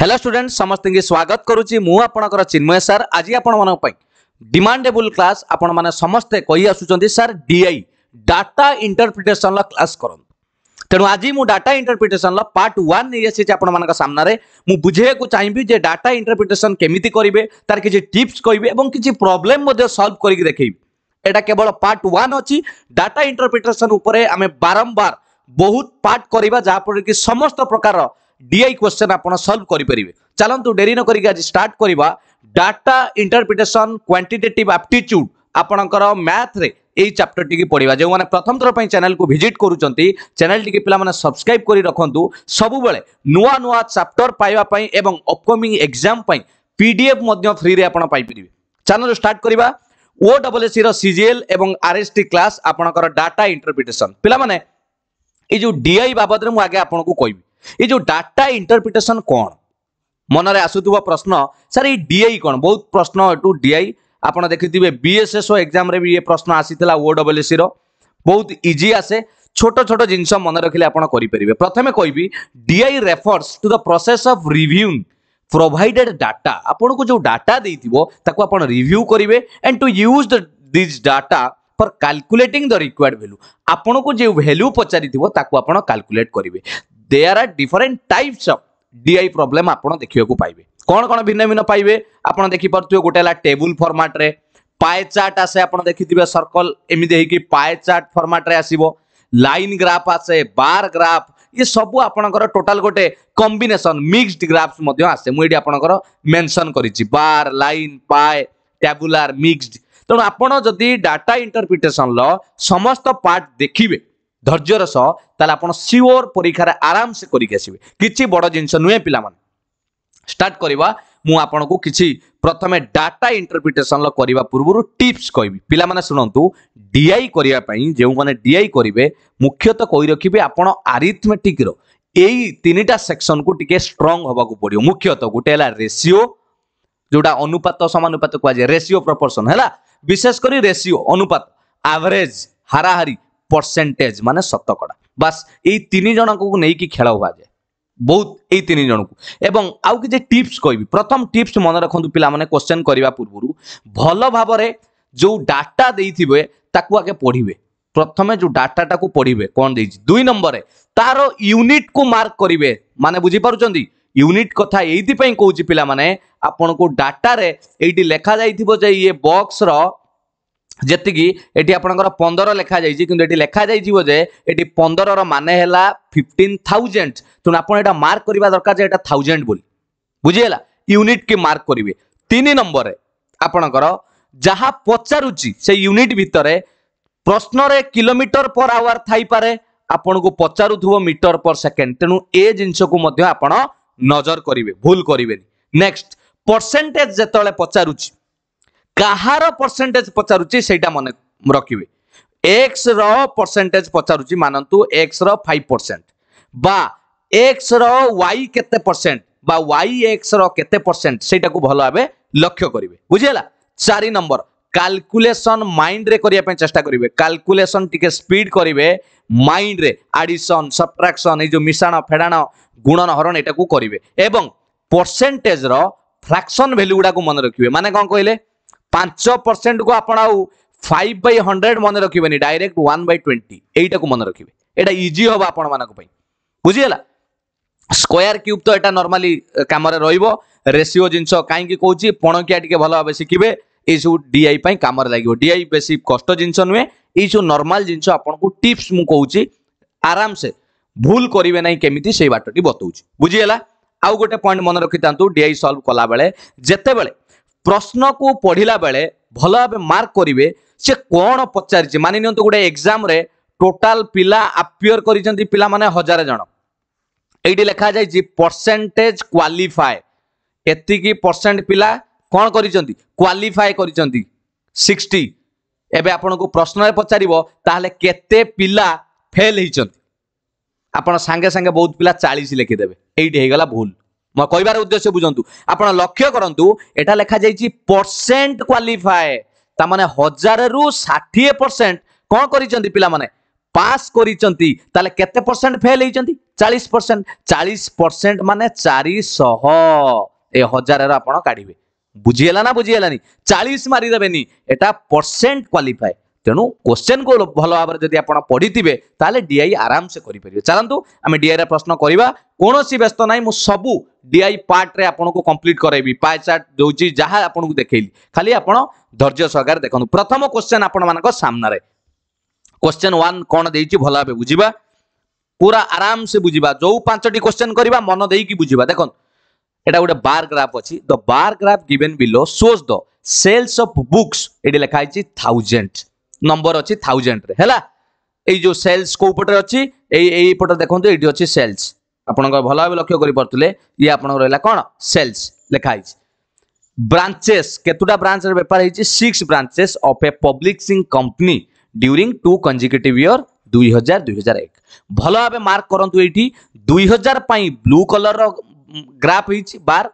hello student समस्त स्वागत करुच्ची मुझे चिन्मय सार आज आपण डिमांडेबल क्लास आपण मैंने समस्ते कही आसुच्च सार डीआई डाटा इंटरप्रिटेसन क्लास कर तेणु आज मुझे डाटा इंटरप्रिटेसन पार्ट वन नहीं आसी मुझे बुझे चाहिए जो डाटा इंटरप्रिटेसन केमी करेंगे तार किसी टिप्स कहे और प्रोब्लेम सल्व करके देखेबी एटा केवल पार्ट वन अच्छी डाटा इंटरप्रिटेसन आम बारंबार बहुत पार्ट करवा जहाँफल कि समस्त प्रकार ডিআই কোশ্চেন আপনার সলভ করে পেবে চালু ডেরি নকি আজ স্টার্ট করা ডাটা ইন্টরপ্রিটেসন কোয়ান্টিটেটিভ আপ্টিচ্ୟୁড আপনার ম্যাথ্রে এই চ্যাপ্টরটি পড়া যে প্রথম থর চ্যানেল কু ভিজিট করুচার চ্যানেলটি পিলামানে সবসক্রাইব করে রাখতু সবুলে নূয়া নূয়া চ্যাপ্টর পাইবা এবং অপকমিং এক্সাম পিডিএফ ফ্রিরে আপনার পাইপারে চ্যানেল স্টার্ট করা ଓ ଡବଲ୍ ଏସ୍ସିର ସି ଜି ଏଲ୍ ଏବଂ ଆର୍ ଏସ୍ ଟି କ୍ଲାସ୍ ଆପଣଙ୍କର ଡାଟା ଇଣ୍ଟରପ୍ରିଟେସନ୍ ପିଲାମାନେ ଏଇ ଯେଉଁ ଡିଆଇ ବାବଦରେ ମୁଁ ଆଗେ ଆପଣଙ୍କୁ କହିବି ଏ ଯେଉଁ ଡାଟା ଇଣ୍ଟରପ୍ରିଟେସନ୍ କ'ଣ ମନରେ ଆସୁଥିବା ପ୍ରଶ୍ନ ସାର୍ ଏଇ ଡିଆଇ କ'ଣ ବହୁତ ପ୍ରଶ୍ନ ଏଠୁ ଡିଆଇ ଆପଣ ଦେଖିଥିବେ ବିଏସ୍ଏସ୍ଓ ଏକ୍ଜାମ୍ରେ ବି ଏ ପ୍ରଶ୍ନ ଆସିଥିଲା ଓ ଡବ୍ଲ୍ୟୁସିର ବହୁତ ଇଜି ଆସେ ছোট ছোট জিনিস মনে রাখলে আপনার করে প্রথমে কবি DI refers to the process of reviewing provided data আপনার যে ডাটা দিয়ে তাকে আপনার রিভিউ করবে and to use these data for calculating the required value আপনার যে ভ্যালু পচারি তাকে আপনার কাল্কুলেট করবে there are different types of DI problem আপনার দেখা পাইবে কোণ কোণ ভিন্ন ভিন্ন পাইবে আপনার দেখিপারে গোটে হল টেবুল ফর্মাট্রে পায়ে চার্ট আসে আপনার দেখিথিবে সর্কল এমিতি হয়েকি পায়ে চার্ট ফর্মাট্রে আসব লাইন গ্রাফ আসে বার গ্রাফ ইয়ে সবু আপনার টোটাল গোটে কম্বিনেসন মিক্সড গ্রাফস মধ্যে আসে মু এটি আপনার মেনশন করেছি bar line pie tabular mixed তেমন আপনার যদি ডাটা ইন্টরপ্রিটেসন ল সমস্ত পার্ট দেখিবে ଧୈର୍ଯ୍ୟର ସହ ତାହେଲେ ଆପଣ ସିଓର ପରୀକ୍ଷାରେ ଆରାମସେ କରିକି ଆସିବେ କିଛି ବଡ଼ ଜିନିଷ ନୁହେଁ ପିଲାମାନେ ଷ୍ଟାର୍ଟ କରିବା ମୁଁ ଆପଣଙ୍କୁ କିଛି ପ୍ରଥମେ ଡାଟା ଇଣ୍ଟରପ୍ରିଟେସନ୍ କରିବା ପୂର୍ବରୁ ଟିପ୍ସ କହିବି ପିଲାମାନେ ଶୁଣନ୍ତୁ ଡିଆଇ କରିବା ପାଇଁ ଯେଉଁମାନେ ଡିଆଇ କରିବେ ମୁଖ୍ୟତଃ କହି ରଖିବେ ଆପଣ ଆରିଥମେଟିକ୍ର ଏଇ ତିନିଟା ସେକ୍ସନକୁ ଟିକେ ଷ୍ଟ୍ରଙ୍ଗ ହେବାକୁ ପଡ଼ିବ ମୁଖ୍ୟତଃ ଗୋଟେ ହେଲା ରେସିଓ ଯେଉଁଟା ଅନୁପାତ ସମାନୁପାତ କୁହାଯାଏ ରେସିଓ ପ୍ରପୋର୍ସନ୍ ହେଲା ବିଶେଷ କରି ରେସିଓ ଅନୁପାତ ଆଭରେଜ ହାରାହାରି ପରସେଣ୍ଟେଜ୍ ମାନେ ଶତକଡ଼ା ବାସ୍ ଏଇ ତିନି ଜଣଙ୍କୁ ନେଇକି ଖେଳ ହୁଆଯାଏ ବହୁତ ଏଇ ତିନି ଜଣଙ୍କୁ ଏବଂ ଆଉ କିଛି ଟିପ୍ସ କହିବି ପ୍ରଥମ ଟିପ୍ସ ମନେ ରଖନ୍ତୁ ପିଲାମାନେ କ୍ୱେଶ୍ଚନ୍ କରିବା ପୂର୍ବରୁ ଭଲ ଭାବରେ ଯେଉଁ ଡାଟା ଦେଇଥିବେ ତାକୁ ଆଗେ ପଢ଼ିବେ ପ୍ରଥମେ ଯେଉଁ ଡାଟାଟାକୁ ପଢ଼ିବେ କ'ଣ ଦେଇଛି ଦୁଇ ନମ୍ବରରେ ତାର ୟୁନିଟ୍କୁ ମାର୍କ କରିବେ ମାନେ ବୁଝିପାରୁଛନ୍ତି ୟୁନିଟ୍ କଥା ଏଇଥିପାଇଁ କହୁଛି ପିଲାମାନେ ଆପଣଙ୍କୁ ଡାଟାରେ ଏଇଠି ଲେଖାଯାଇଥିବ ଯେ ଇଏ ବକ୍ସର যেতিকি এটি আপনার পনের লেখা যাই কিন্তু এটি লেখা যাই যে এটি পনেরর মানে হল ফিফটিন থাউজেন্ড তেমন আপনার এটা মার্ক করা দরকার যে এটা থাউজেন্ড বলে বুঝিগলা ইউনিট কি মার্ক করবে তিন নম্বরে আপনার যা পচারুচি সেই ইউনিট ভিতরে প্রশ্নরে কিলোমিটর পর আওয়ার থাইপরে আপনার পচারুব মিটর পর সেকেন্ড তেমন এ জিনিসক আপনার নজর করবে ভুল করবে নেক্সট পরসেন্টেজ যেতবে পচারুচি କାହାର ପରସେଣ୍ଟେଜ ପଚାରୁଛି ସେଇଟା ମନେ ରଖିବେ ଏକ୍ସର ପରସେଣ୍ଟେଜ ପଚାରୁଛି ମାନନ୍ତୁ ଏକ୍ସର ଫାଇଭ ପରସେଣ୍ଟ ବା ଏକ୍ସର ୱାଇ କେତେ ପରସେଣ୍ଟ বা ওয়াই এক্স র কেতে পরসেন্ট সেইটাকে ভালো ভাবে লক্ষ্য করবে বুঝিলা চারি নম্বর ক্যালকুলেশন মাইন্ডরে করিয়া পাই চেষ্টা করবে ক্যালকুলেশন টিকে স্পিড করবে মাইন্ডরে আডিশন সবট্রাকশন এই যে মিশাণ ফেড়াণ গুণন হরণ এটাকে করবে এবং পরসেন্টেজ র ফ্রাকশন ভ্যালু গুড়া মনে রাখবে মানে কম কহিলেন পাঁচ পরসেন্ট কু আপনার আউ ফাইভ বাই হন্ড্রেড মনে রাখবে ডাইরেক্ট ওয়ান বাই টোয়েন্টি এইটা মনে রাখবে এটা ইজি হব আপনার বুঝিগাল স্কোয়ার কিউব তো এটা নর্মালি কামরে রহব রেসিও জিনিস কাইকি কৌছি পণকিয়া টিকে ভালো ভাবে শিখবে এইসব ডিআই কামরে লাগবে ডিআই বেশি কষ্ট জিনিস নুহে এইসব নর্মাল জিনিস আপনার টিপস মু কৌছি আরামসে ভুল করবে না কেমিতি সেই বাটটি বতাউছি বুঝিগাল আউ গোটে পয়েন্ট মনে রাখি থাকু ডিআই সলভ কলা বেড়ে যেতবে প্রশ্নকু পড়া বেড়ে ভাল ভাবে মার্ক করবে সে কোণ পচারিছে মানি নিহত গোটে এক্সামে টোটাল পিলা আপিয়র করেছেন পিলা মানে হাজার জন এইটি লেখা যাই পরসেন্টেজ কোয়ালিফাই এতিকি পরসেন্ট পিলা কোণ করেছেন কোয়ালিফাই করেছেন সিক্সটি এবে আপনার প্রশ্নরে পচারিব তাহলে কেতে পিলা ফেল হয়েছেন আপনার সাংে সাংে বহুত পিলা চাশ লিখিদেবে এইটি হয়ে গলা ভুল ମୋ କହିବାର ଉଦ୍ଦେଶ୍ୟ ବୁଝନ୍ତୁ ଆପଣ ଲକ୍ଷ୍ୟ କରନ୍ତୁ ଏଟା ଲେଖାଯାଇଛି ପରସେଣ୍ଟ କ୍ୱାଲିଫାଏ ତାମାନେ ହଜାରରୁ ଷାଠିଏ ପରସେଣ୍ଟ କ'ଣ କରିଛନ୍ତି ପିଲାମାନେ ପାସ୍ କରିଛନ୍ତି ତାହେଲେ କେତେ ପରସେଣ୍ଟ ଫେଲ୍ ହେଇଛନ୍ତି ଚାଳିଶ ପରସେଣ୍ଟ ଚାଳିଶ ପରସେଣ୍ଟ ମାନେ ଚାରିଶହ ଏ ହଜାରର ଆପଣ କାଢ଼ିବେ ବୁଝିହେଲା ନା ବୁଝିହେଲାନି ଚାଳିଶ ମାରିଦେବେନି ଏଟା ପରସେଣ୍ଟ କ୍ୱାଲିଫାଏ ତେଣୁ କୋଶ୍ଚେନ୍କୁ ଭଲ ଭାବରେ ଯଦି ଆପଣ ପଢ଼ିଥିବେ ତାହେଲେ ଡିଆଇ ଆରାମସେ କରିପାରିବେ ଚାଲନ୍ତୁ ଆମେ ଡିଆଇର ପ୍ରଶ୍ନ କରିବା କୌଣସି ବ୍ୟସ୍ତ ନାହିଁ ମୁଁ ସବୁ ডিআই পার্টরে আপনার কমপ্লিট করাইবি পায়ে চার্ট দেছি যা আপনার দেখেলি খালি আপনার ধৈর্য সহকারে দেখুন প্রথম কোশ্চেন আপনার সামনে কোশ্চেন ওয়ান কোণ দিয়েছি ভাল ভাবে বুঝবা পুরা আরামসে বুঝবা যে পাঁচটি কোশ্চেন করা মন দিয়ে বুঝবা দেখুন এটা গোটে বার গ্রাফ অছি the bar graph given below shows the sales of books এটি লেখা হয়েছে থাউজেন্ড নম্বর অছি থাউজেন্ডরে হ্যাঁ এই যে সেলস কেউ পটে অছি এই এইপটে দেখুন এটি অছি সেলস ଆପଣଙ୍କର ଭଲ ଭାବେ ଲକ୍ଷ୍ୟ କରିପାରୁଥିଲେ ଇଏ ଆପଣଙ୍କର ରହିଲା କ'ଣ ସେଲ୍ସ ଲେଖା ହେଇଛି ବ୍ରାଞ୍ଚେସ୍ କେତୁଟା ବ୍ରାଞ୍ଚରେ ବେପାର ହେଇଛି six branches of a publishing company during two consecutive year ଦୁଇ ହଜାର ଦୁଇ ହଜାର ଏକ ଭଲ ଭାବେ ମାର୍କ କରନ୍ତୁ ଏଇଠି ଦୁଇ ହଜାର ପାଇଁ ବ୍ଲୁ କଲରର ଗ୍ରାଫ ହେଇଛି ବାର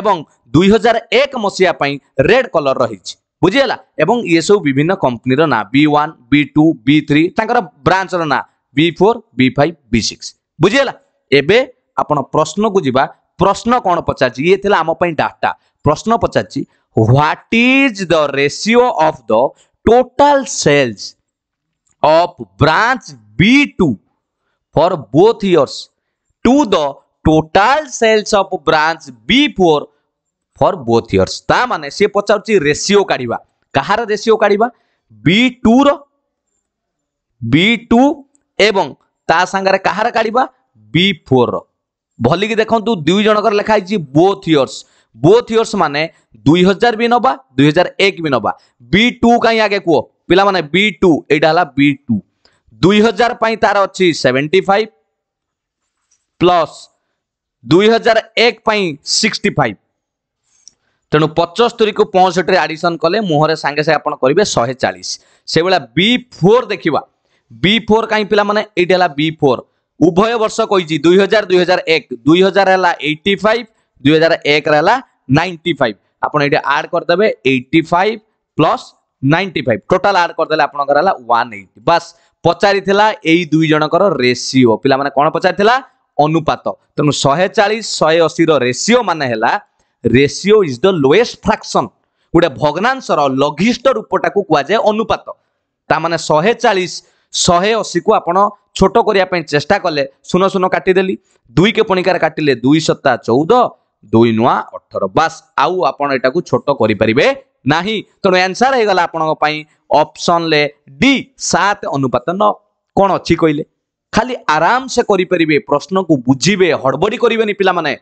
ଏବଂ ଦୁଇ ହଜାର ଏକ ମସିହା ପାଇଁ ରେଡ୍ କଲରର ହେଇଛି ବୁଝିଗଲା ଏବଂ ଏସବୁ ବିଭିନ୍ନ କମ୍ପାନୀର ନାଁ B one B two B three ତାଙ୍କର ବ୍ରାଞ୍ଚର ନାଁ B four B five B six ବୁଝିଗଲା ଏବେ ଆପଣ ପ୍ରଶ୍ନକୁ ଯିବା ପ୍ରଶ୍ନ କ'ଣ ପଚାରିଛି ଇଏ ଥିଲା ଆମ ପାଇଁ ଡାଟା ପ୍ରଶ୍ନ ପଚାରିଛି what is the ratio of the total sales of branch B two for both years to the total sales of branch B four for both years ତା ମାନେ ସିଏ ପଚାରୁଛି ରେସିଓ କାଢ଼ିବା କାହାର ରେସିଓ କାଢ଼ିବା ବି ଟୁର ବି ଟୁ ଏବଂ ତା ସାଙ୍ଗରେ କାହାର କାଢ଼ିବା বি ফোর ভলিকি দেখুন দুই জনকর লেখা হয়েছে বোথ ইয়র্স বোথ ইয়র্স মানে দুই হাজার বি নবা দুই হাজার এক বি নবা বি টু কাই আগে কুহ পিলা মানে বি টু এইটা হল বি টু দুই হাজার পাই তার অছি সেভেন্টি ফাইভ প্লস দুই হাজার এক পাই সিক্সটি ফাইভ ତେଣୁ ପଞ୍ଚସ୍ତରୀକୁ ପଞ୍ଚଷଠିରେ ଆଡ଼ିସନ୍ କଲେ ମୁହଁରେ ସାଙ୍ଗେ ସାଙ୍ଗେ ଆପଣ କରିବେ ଶହେ ଚାଳିଶ ସେଇଭଳିଆ ବି ଫୋର୍ ଦେଖିବା ବି ଫୋର୍ କାହିଁ ପିଲାମାନେ ଏଇଟା ହେଲା ବି ଫୋର୍ ଉଭୟ ବର୍ଷ କହିଛି ଦୁଇ ହଜାର ଦୁଇ ହଜାର ଏକ ଦୁଇ ହଜାର ହେଲା ଏଇଟି ଫାଇଭ ଦୁଇ ହଜାର ଏକରେ ହେଲା ନାଇଣ୍ଟି ଫାଇଭ ଆପଣ ଏଇଠି ଆଡ୍ କରିଦେବେ eighty five plus ninety five total add କରିଦେଲେ ଆପଣଙ୍କର ହେଲା ୱାନ୍ ଏଇଟି ବାସ୍ ପଚାରିଥିଲା ଏଇ ଦୁଇ ଜଣଙ୍କର ରେସିଓ ପିଲାମାନେ କ'ଣ ପଚାରିଥିଲା ଅନୁପାତ ତେଣୁ ଶହେ ଚାଳିଶ ଶହେ ଅଶୀର ରେସିଓ ମାନେ ହେଲା ratio is the lowest fraction ଗୋଟେ ଭଗ୍ନାଂଶର ଲଘିଷ୍ଠ ରୂପଟାକୁ କୁହାଯାଏ ଅନୁପାତ ତା ମାନେ ଶହେ ଚାଳିଶ ଶହେ ଅଶୀକୁ ଆପଣ ছোট করা চেষ্টা কলে শূন্য শূন্য কাটিদেলি দুই কে পণিকার কাটিলে দুই সত্তা চৌদ দুই নূয়া অঠর বাস আউ আপন এটা ছোট করে পারিবে না তেমন আনসার হয়ে গলা আপনার অপশনলে ডি সাত অনুপাত ন কোণ অছি কইলে খালি আরামসে করে পারিবে প্রশ্নকু বুঝিবে হড়বড়ি করবে পিলা মানে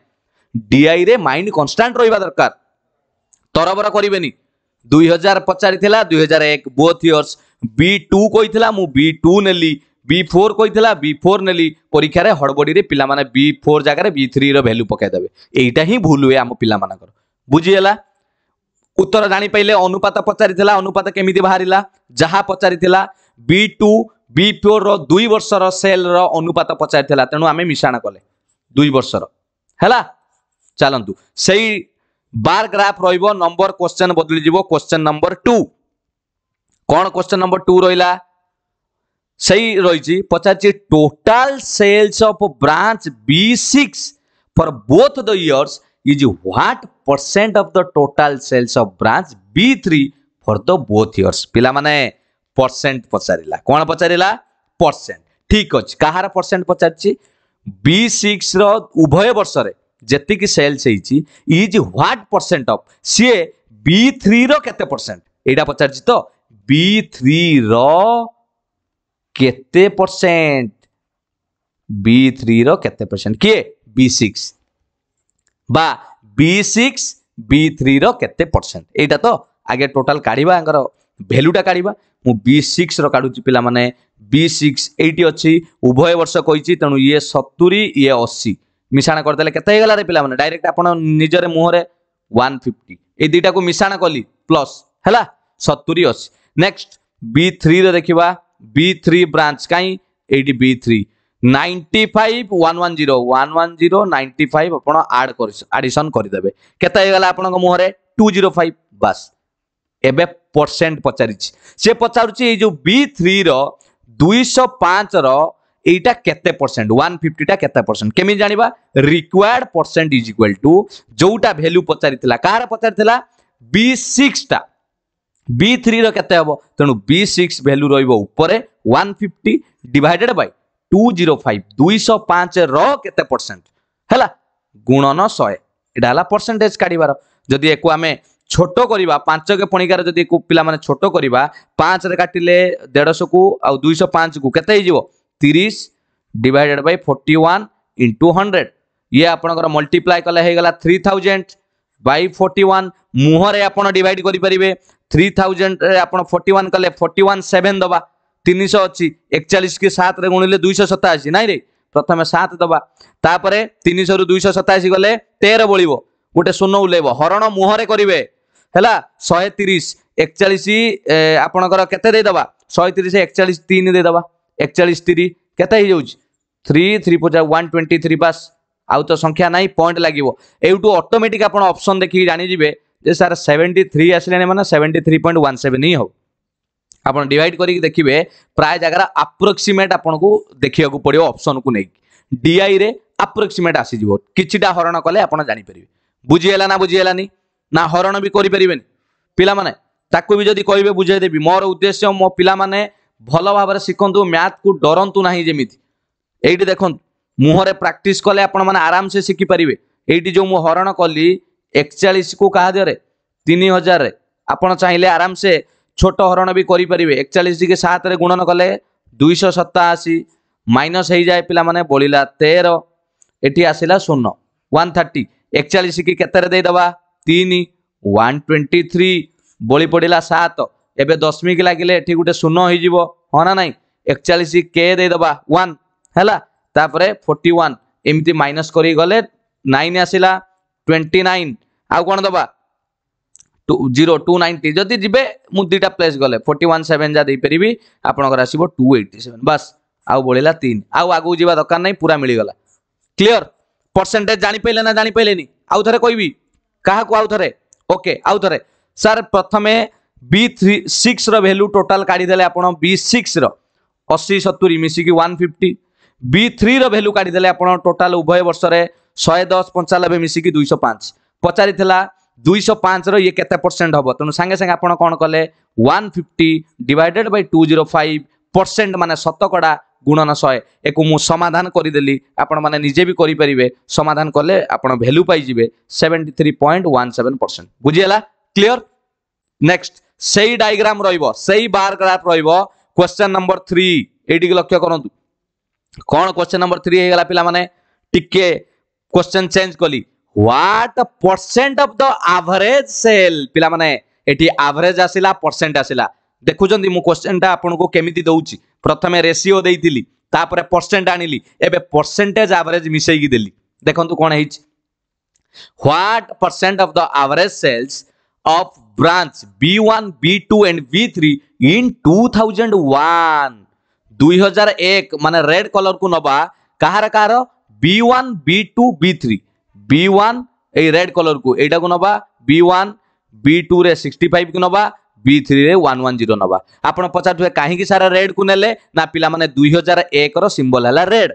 ডিআই রে মাইন্ড কনস্টান্ট রহবা দরকার তরবর করবে দুই হাজার পচারি দুই হাজার এক বোথ ইয়র্স বি টু কইলা মু বি টু নেলি বি ফোর কইলা বি ফোর নেলি পরীক্ষার হড়বড়ি পিলা মানে বি ফোর জায়গায় বি থ্রি ভ্যালু পকাইদেবে এইটা হি ভুল হুয়ে আম পিলা মানকর বুঝিগলা উত্তর জাঁপাইলে অনুপাত পচারি অনুপাত কমিটি বাহারা যা পচারি বি টু বি ফোর রুই বর্ষর সেলর অনুপাত পচারি তেমন আমি মিশাণ কলে দুই বর্ষর হল চালু সেই বার গ্রাফ রম্বর কোশ্চেন বদলি যাব question number two question number two রহলা सही रही पचार total sales of branch B six for both the years is what percent of the total sales of branch B three for the both years पाने percent पचारा कौन पचारा percent ठीक अच्छे कहार परसेंट पचार बी सिक्स उभय वर्ष ଯେତିକି ସେଲ୍ସ ହେଇଛି ଇଜ୍ ହ୍ୱାଟ୍ ପରସେଣ୍ଟ ଅଫ୍ ସିଏ ବି ଥ୍ରୀର କେତେ ପରସେଣ୍ଟ ଏଇଟା ପଚାରିଛି ତ ବି ଥ୍ରୀର केते बी थ्री रते परसेंट किए बी सिक्स बा बी सिक्स बी थ्री रते परसेंट यहीटा तो आगे टोटाल काढ़ा भैल्यूटा काढ़ा मुझ रुचि पे बी सिक्स एटी अच्छी उभय वर्ष कही तेणु ये सतुरी ये अशी मिशाण करदे केगला पे डायरेक्ट आप निजर मुहर वन फिफ्टी दुईटा को मिशाण कली प्लस है सतुरी अशी नेक्स्ट बी थ्री रखा B3 branch काई 80 B3 95 110 110 95 आपण ऐड कर एडिशन कर देबे केता हेगला आपण मुहरे 205 बस एबे परसेंट पचारिछि से पचारुछि ए जो B3 रो 205 रो এইটা কেতে পরসেন্ট ওয়ান ফিফটিটা কেতে পরসেন্ট কেমি জাঁয়া required percent is equal to যেটা ভ্যালু পচারি কার পচারি বি সিক্সটা বি থ্রির কেতে হব তেমন বি সিক্স ভ্যালু রহব উপরে one fifty divided by two zero five দুইশ পাঁচ র কেতে পরসেন্ট হল গুণন শহে এটা হল পরসেন্টেজ কাড়বার যদি একু আমি ছোট করা পাঁচ পণিকার যদি পিলামানে ছোট করা পাঁচরে কাটিলে দেড়শকু আউ দুইশ পাঁচকু কেতে হয়ে তিরিশ divided by forty one into hundred ইয়ে আপনার মল্টিপ্লাই কলে হয়ে গলা three thousand by forty one মুহরে আপনার ডিভাইড করে পারে थ्री थाउजेंड फोर्टी वन कले फोर्टी वन सेवेन दवा तीन शह अच्छी एकचाश कि सतरे गुणिले दुई सताशी नाई रे प्रथम सात दवा तापर तीन शह रु दुई सताशी गले तेर बोल गोटे शून्य उल्लेब हरण मुहर करेंगे है शहे तीस एकचाश आपणकर केदेदवा शहे तीस एकचाश तीन एक एकचाश तीन के three three four one twenty three पास आउ तो संख्या ना पॉइंट लगे यूटू अटोमेटिक आप अप्सन देखिए जाणीजे सर सेवेन्टी थ्री आसने मैंने seventy three point one seven ही हो आप डिड कर देखिए प्राय जगार आप्रक्सीमेट आपको देखा पड़ो अपसन को लेकिन डीआई आप्रक्सीमेट आसीज किसीटा हरण कले आप जापर बुझीगला ना बुझीगलानी ना हरण भी करें पाने भी जदि कह बुझेदेवि मोर उद्देश्य मो पाने भल भाव शिखत मैथ को डरतु ना जमी ये देखु मुहर प्राक्ट कले आप आराम से शिखिपारे ये जो मुझे हरण कली একচাଳିশକୁ କାହା ଦେହରେ ତିନି ହଜାରରେ ଆପଣ ଚାହିଁଲେ ଆରାମସେ ଛୋଟ ହରଣ ବି କରିପାରିବେ ଏକଚାଳିଶଟିକି ସାତରେ ଗୁଣନ କଲେ ଦୁଇଶହ ସତାଅଶୀ ମାଇନସ୍ ହେଇଯାଏ ପିଲାମାନେ ବଳିଲା ତେର ଏଠି ଆସିଲା ଶୂନ ୱାନ୍ ଥାର୍ଟି ଏକଚାଳିଶକି କେତେରେ ଦେଇଦେବା ତିନି ୱାନ୍ ଟ୍ୱେଣ୍ଟି ଥ୍ରୀ ବଳି ପଡ଼ିଲା ସାତ ଏବେ ଦଶମିକ ଲାଗିଲେ ଏଠି ଗୋଟେ ଶୂନ ହେଇଯିବ ହଁ ନା ନାହିଁ ଏକଚାଳିଶ କେ ଦେଇଦେବା ୱାନ୍ ହେଲା ତାପରେ ଫୋର୍ଟି ୱାନ୍ ଏମିତି ମାଇନସ୍ କରିକି ଗଲେ ନାଇନ୍ ଆସିଲା ଟ୍ୱେଣ୍ଟି ନାଇନ୍ ଆଉ କ'ଣ ଦେବା ଟୁ ଜିରୋ ଟୁ ନାଇଣ୍ଟି ଯଦି ଯିବେ ମୁଁ ଦୁଇଟା ପ୍ଲେସ୍ ଗଲେ ଫୋର୍ଟି ୱାନ୍ ସେଭେନ୍ ଯାହା ଦେଇପାରିବି ଆପଣଙ୍କର ଆସିବ ଟୁ ଏଇଟି ସେଭେନ୍ ବାସ୍ ଆଉ ବଳିଲା ତିନି ଆଉ ଆଗକୁ ଯିବା ଦରକାର ନାହିଁ ପୁରା ମିଳିଗଲା କ୍ଲିଅର ପରସେଣ୍ଟେଜ ଜାଣିପାରିଲେ ନା ଜାଣିପାରିଲେନି ଆଉ ଥରେ କହିବି କାହାକୁ ଆଉ ଥରେ ଓକେ ଆଉ ଥରେ ସାର୍ ପ୍ରଥମେ ବି ଥ୍ରୀ ସିକ୍ସର ଭ୍ୟାଲ୍ୟୁ ଟୋଟାଲ୍ କାଢ଼ିଦେଲେ ଆପଣ ବି ସିକ୍ସର ଅଶୀ ସତୁରି ମିଶିକି ୱାନ୍ ଫିଫ୍ଟି ବି ଥ୍ରୀର ଭ୍ୟାଲ୍ୟୁ କାଢ଼ିଦେଲେ ଆପଣ ଟୋଟାଲ୍ ଉଭୟ ବର୍ଷରେ ଶହେ ଦଶ ପଞ୍ଚାନବେ ମିଶିକି ଦୁଇଶହ ପାଞ୍ଚ ପଚାରିଥିଲା ଦୁଇଶହ ପାଞ୍ଚର ଇଏ କେତେ ପରସେଣ୍ଟ ହେବ ତେଣୁ ସାଙ୍ଗେ ସାଙ୍ଗେ ଆପଣ କ'ଣ କଲେ one fifty divided by two zero five percent ମାନେ ଶତକଡ଼ା ଗୁଣନ ଶହେ ଏକୁ ମୁଁ ସମାଧାନ କରିଦେଲି ଆପଣମାନେ ନିଜେ ବି କରିପାରିବେ ସମାଧାନ କଲେ ଆପଣ ଭ୍ୟାଲ୍ୟୁ ପାଇଯିବେ seventy three point one seven percent ବୁଝିହେଲା କ୍ଲିଅର ନେକ୍ସଟ ସେଇ ଡାଇଗ୍ରାମ ରହିବ ସେଇ ବାର ଗ୍ରାଫ୍ ରହିବ କ୍ୱେଶ୍ଚନ ନମ୍ବର ଥ୍ରୀ ଏଇଠିକି ଲକ୍ଷ୍ୟ କରନ୍ତୁ କ'ଣ କ୍ୱେଶ୍ଚନ ନମ୍ବର ଥ୍ରୀ ହେଇଗଲା ପିଲାମାନେ ଟିକେ କ୍ୱେଶ୍ଚନ ଚେଞ୍ଜ କଲି what percent of the average sale पिला माने एठी एवरेज आसिला परसेंट आसिला देखुचंदी मु क्वेश्चन टा को केमिति दउची प्रथमे रेशियो देइतिली तापरे परसेंट आनिली एबे परसेंटेज एवरेज मिसेई की देली देखंतु कोन हेइच what percent of the average sales of branch B1 B2 and B3 in 2001 2001 माने रेड कलर को नबा कहार कहार B1 B2 B3 B one এই ରେଡ୍ କଲର୍କୁ ଏଇଟାକୁ ନେବା ବି ୱାନ୍ ବି ଟୁରେ ସିକ୍ସଟି ଫାଇଭ୍କୁ ନେବା ବି ଥ୍ରୀରେ ୱାନ୍ ୱାନ୍ ଜିରୋ ନେବା ଆପଣ ପଚାରୁଥିବେ କାହିଁକି ସାରା ରେଡ୍କୁ ନେଲେ ନା ପିଲାମାନେ ଦୁଇ ହଜାର ଏକର ସିମ୍ବଲ ହେଲା ରେଡ୍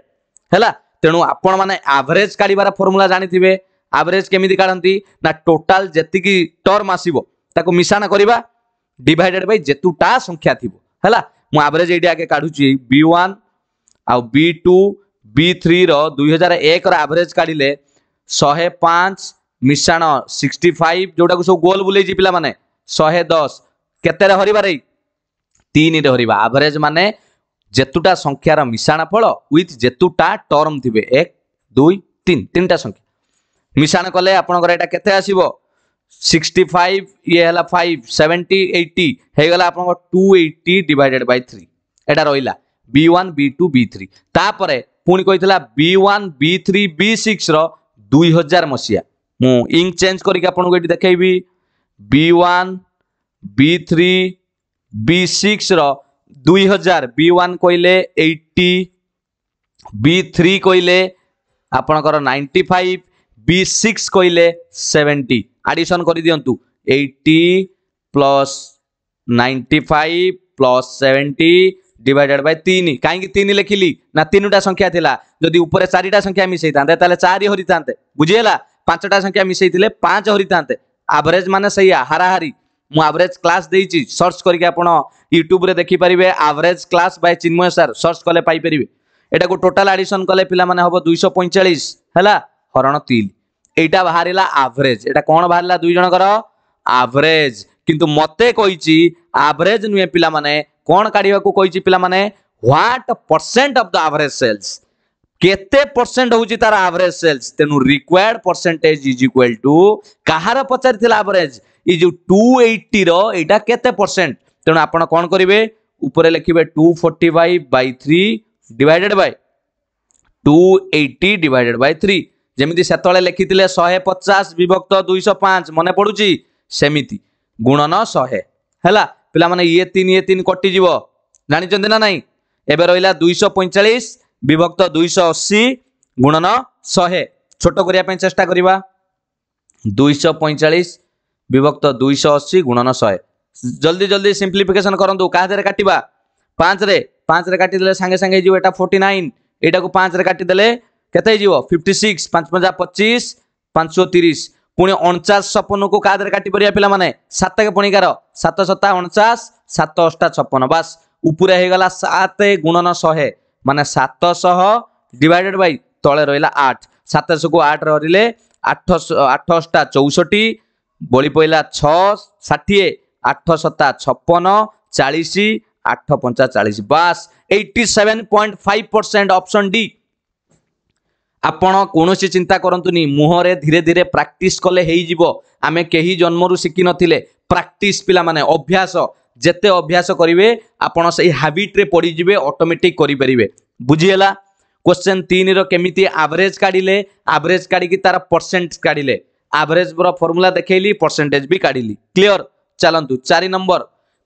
ହେଲା ତେଣୁ ଆପଣମାନେ ଆଭରେଜ୍ କାଢ଼ିବାର ଫର୍ମୁଲା ଜାଣିଥିବେ ଆଭରେଜ୍ କେମିତି କାଢ଼ନ୍ତି ନା ଟୋଟାଲ୍ ଯେତିକି ଟର୍ମ ଆସିବ ତାକୁ ମିଶାଣ କରିବା ଡିଭାଇଡେଡ୍ ବାଇ ଯେତୁଟା ସଂଖ୍ୟା ଥିବ ହେଲା ମୁଁ ଆଭରେଜ୍ ଏଇଠି ଆଗେ କାଢ଼ୁଛି ବି ୱାନ୍ ଆଉ ବି ଟୁ ବି ଥ୍ରୀର ଦୁଇ ହଜାର ଏକର ଆଭରେଜ୍ କାଢ଼ିଲେ ଶହେ ପାଞ୍ଚ ମିଶାଣ ସିକ୍ସଟି ଫାଇଭ୍ ଯେଉଁଟାକୁ ସବୁ ଗୋଲ୍ ବୁଲେଇଛି ପିଲାମାନେ ଶହେ ଦଶ କେତେରେ ହରିବା ରେ ତିନିରେ ହରିବା ଆଭରେଜ୍ ମାନେ ଯେତୁଟା ସଂଖ୍ୟାର ମିଶାଣ ଫଳ ୱିଥ୍ ଯେତୁଟା ଟର୍ମ ଥିବେ ଏକ ଦୁଇ ତିନି ତିନିଟା ସଂଖ୍ୟା ମିଶାଣ କଲେ ଆପଣଙ୍କର ଏଇଟା କେତେ ଆସିବ ସିକ୍ସଟି ଫାଇଭ ଇଏ ହେଲା ଫାଇଭ ସେଭେଣ୍ଟି ଏଇଟି ହେଇଗଲା ଆପଣଙ୍କ two eighty divided by three ଏଇଟା ରହିଲା B one B two B three ତାପରେ ପୁଣି କହିଥିଲା B one B three B ସିକ୍ସର ଦୁଇ ହଜାର ମସିହା ମୁଁ ଇଙ୍କ ଚେଞ୍ଜ କରିକି ଆପଣଙ୍କୁ ଏଠି ଦେଖେଇବି B one B three B ସିକ୍ସର ଦୁଇ ହଜାର ବି ୱାନ୍ କହିଲେ ଏଇଟି ବି ଥ୍ରୀ କହିଲେ ଆପଣଙ୍କର ନାଇଣ୍ଟି ଫାଇଭ ବି ସିକ୍ସ କହିଲେ ସେଭେଣ୍ଟି ଆଡ଼ିସନ୍ କରିଦିଅନ୍ତୁ eighty plus ninety five plus seventy divided by তিন কাইকি তিন লিখিলি না তিনটা সংখ্যা লা যদি উপরে চারিটা সংখ্যা মিশাই থাকে তাহলে চারি হরি থাকে বুঝিগলা পাঁচটা সংখ্যা মিশাই পাঁচ হরি থাকে আভরেজ মানে সেইয়া হারাহারি ମୁଁ ଆଭରେଜ୍ କ୍ଲାସ୍ ଦେଇଛି ସର୍ଚ୍ଚ କରିକି ଆପଣ ୟୁଟ୍ୟୁବ୍ରେ ଦେଖିପାରିବେ average class by Chinmay sir search କଲେ ପାଇପାରିବେ ଏଟାକୁ ଟୋଟାଲ୍ ଆଡ଼ିସନ୍ କଲେ ପିଲାମାନେ ହେବ ଦୁଇଶହ ପଇଁଚାଳିଶ ହେଲା ହରଣ ତିନି ଏଇଟା ବାହାରିଲା ଆଭରେଜ୍ ଏଇଟା କ'ଣ ବାହାରିଲା ଦୁଇ ଜଣଙ୍କର ଆଭରେଜ୍ କିନ୍ତୁ ମୋତେ କହିଛି ଆଭରେଜ୍ ନୁହେଁ ପିଲାମାନେ कौन काढ़ाकू कही पाने what percent of the average sales केते परसेंट हूँ तार आवरेज सेल्स तेणु required percentage is equal to कहार पचार आवरेज ये जो टू एट्टी रहा केते परसेंट तेणु आप कौन करेंगे ऊपर लिखे two forty five by three divided by two eighty divided by three जमी से लिखी शहे पचास विभक्त दुईश पांच मन पड़ू सेमती गुणन शहे है ପିଲାମାନେ ଇଏ ତିନି ଇଏ ତିନି କଟିଯିବ ଜାଣିଛନ୍ତି ନା ନାହିଁ ଏବେ ରହିଲା ଦୁଇଶହ ପଇଁଚାଳିଶ ବିଭକ୍ତ ଦୁଇଶହ ଅଶୀ ଗୁଣନ ଶହେ ଛୋଟ କରିବା ପାଇଁ ଚେଷ୍ଟା କରିବା ଦୁଇଶହ ପଇଁଚାଳିଶ ବିଭକ୍ତ ଦୁଇଶହ ଅଶୀ ଗୁଣନ ଶହେ ଜଲ୍ଦି ଜଲ୍ଦି ସିମ୍ପ୍ଲିଫିକେସନ୍ କରନ୍ତୁ କାହା ଦେହରେ କାଟିବା ପାଞ୍ଚରେ ପାଞ୍ଚରେ କାଟିଦେଲେ ସାଙ୍ଗେ ସାଙ୍ଗେ ହେଇଯିବ ଏଇଟା ଫୋର୍ଟି ନାଇନ୍ ଏଇଟାକୁ ପାଞ୍ଚରେ କାଟିଦେଲେ କେତେ ହେଇଯିବ ଫିଫ୍ଟି ସିକ୍ସ ପାଞ୍ଚ ପଞ୍ଚା ପଚିଶ ପାଞ୍ଚଶହ ତିରିଶ ପୁଣି ଅଣଚାଶ ଛପନକୁ କାହା ଦେହରେ କାଟିପାରିବା ପିଲାମାନେ ସାତକେ ପୁଣି କାର ସାତ ସତା ଅଣଚାଶ ସାତ ଅଷ୍ଟା ଛପନ ବାସ୍ ଉପରେ ହେଇଗଲା ସାତ ଗୁଣନ ଶହେ ମାନେ ସାତଶହ ଡିଭାଇଡେଡ୍ ବାଇ ତଳେ ରହିଲା ଆଠ ସାତଶହକୁ ଆଠ ରହିଲେ ଆଠ ଆଠ ଅଷ୍ଟା ଚଉଷଠି ବଳି ପଡ଼ିଲା ଛଅ ଷାଠିଏ ଆଠ ସତା ଛପନ ଚାଳିଶ ଆଠ ପଞ୍ଚା ଚାଳିଶ ବାସ୍ eighty seven point five percent option D ଆପଣ କୌଣସି ଚିନ୍ତା କରନ୍ତୁନି ମୁହଁରେ ଧୀରେ ଧୀରେ ପ୍ରାକ୍ଟିସ୍ କଲେ ହେଇଯିବ ଆମେ କେହି ଜନ୍ମରୁ ଶିଖିନଥିଲେ ପ୍ରାକ୍ଟିସ୍ ପିଲାମାନେ ଅଭ୍ୟାସ ଯେତେ ଅଭ୍ୟାସ କରିବେ ଆପଣ ସେଇ ହାବିଟ୍ରେ ପଡ଼ିଯିବେ ଅଟୋମେଟିକ୍ କରିପାରିବେ ବୁଝିହେଲା କ୍ୱେଶ୍ଚନ୍ ତିନିର କେମିତି ଆଭରେଜ୍ କାଢ଼ିଲେ ଆଭରେଜ୍ କାଢ଼ିକି ତାର ପରସେଣ୍ଟ କାଢ଼ିଲେ ଆଭରେଜ୍ର ଫର୍ମୁଲା ଦେଖେଇଲି ପରସେଣ୍ଟେଜ୍ ବି କାଢ଼ିଲି କ୍ଲିଅର୍ ଚାଲନ୍ତୁ ଚାରି ନମ୍ବର